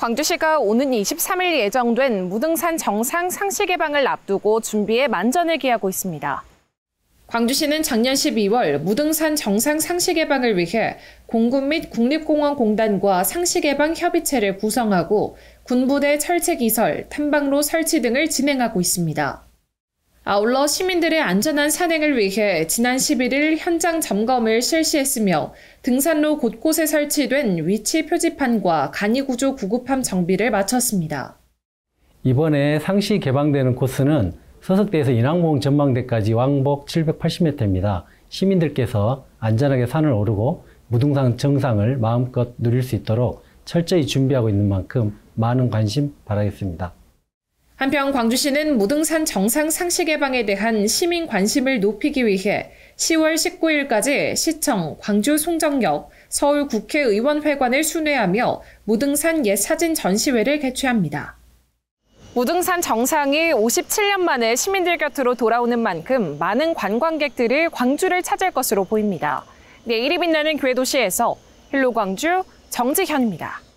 광주시가 오는 23일 예정된 무등산 정상 상시 개방을 앞두고 준비에 만전을 기하고 있습니다. 광주시는 작년 12월 무등산 정상 상시 개방을 위해 공군 및 국립공원공단과 상시 개방 협의체를 구성하고 군부대 철책 이설, 탐방로 설치 등을 진행하고 있습니다. 아울러 시민들의 안전한 산행을 위해 지난 11일 현장 점검을 실시했으며 등산로 곳곳에 설치된 위치 표지판과 간이구조 구급함 정비를 마쳤습니다. 이번에 상시 개방되는 코스는 서석대에서 인왕봉 전망대까지 왕복 780m입니다. 시민들께서 안전하게 산을 오르고 무등산 정상을 마음껏 누릴 수 있도록 철저히 준비하고 있는 만큼 많은 관심 바라겠습니다. 한편 광주시는 무등산 정상 상시 개방에 대한 시민 관심을 높이기 위해 10월 19일까지 시청, 광주 송정역, 서울 국회의원회관을 순회하며 무등산 옛 사진 전시회를 개최합니다. 무등산 정상이 57년 만에 시민들 곁으로 돌아오는 만큼 많은 관광객들이 광주를 찾을 것으로 보입니다. 내일이 빛나는 교회 도시에서 힐로 광주 정지현입니다.